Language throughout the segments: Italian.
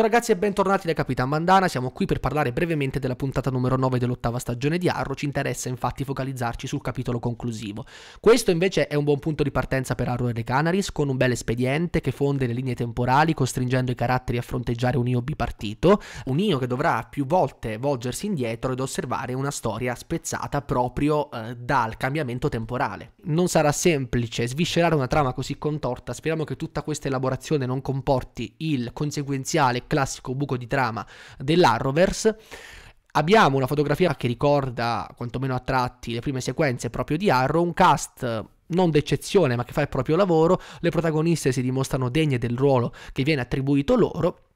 Ciao ragazzi e bentornati da Capitan Bandana, siamo qui per parlare brevemente della puntata numero 9 dell'ottava stagione di Arrow, ci interessa infatti focalizzarci sul capitolo conclusivo. Questo invece è un buon punto di partenza per Arrow e le Canaris, con un bel espediente che fonde le linee temporali costringendo i caratteri a fronteggiare un io bipartito, un io che dovrà più volte volgersi indietro ed osservare una storia spezzata proprio eh, dal cambiamento temporale. Non sarà semplice sviscerare una trama così contorta, speriamo che tutta questa elaborazione non comporti il conseguenziale classico buco di trama dell'Arrowverse. Abbiamo una fotografia che ricorda, quantomeno a tratti, le prime sequenze proprio di Arrow, un cast non d'eccezione ma che fa il proprio lavoro, le protagoniste si dimostrano degne del ruolo che viene attribuito loro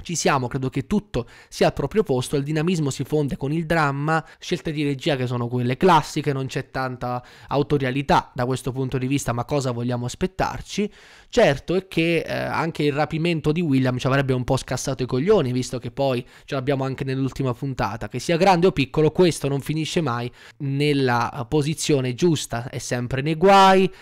ci siamo, credo che tutto sia al proprio posto, il dinamismo si fonde con il dramma, scelte di regia che sono quelle classiche, non c'è tanta autorialità da questo punto di vista, ma cosa vogliamo aspettarci? Certo è che eh, anche il rapimento di William ci avrebbe un po' scassato i coglioni, visto che poi ce l'abbiamo anche nell'ultima puntata, che sia grande o piccolo, questo non finisce mai nella posizione giusta, è sempre nei guai,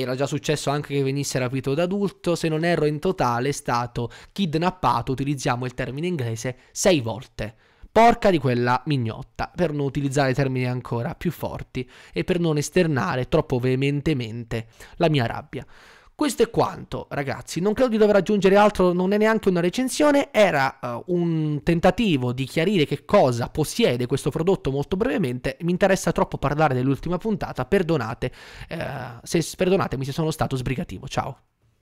era già successo anche che venisse rapito da adulto, se non erro in totale è stato kidnappato, utilizziamo il termine inglese, sei volte. Porca di quella mignotta, per non utilizzare termini ancora più forti e per non esternare troppo veementemente la mia rabbia. Questo è quanto, ragazzi. Non credo di dover aggiungere altro, non è neanche una recensione. Era uh, un tentativo di chiarire che cosa possiede questo prodotto molto brevemente. Mi interessa troppo parlare dell'ultima puntata. Perdonate, uh, se, perdonatemi se sono stato sbrigativo. Ciao.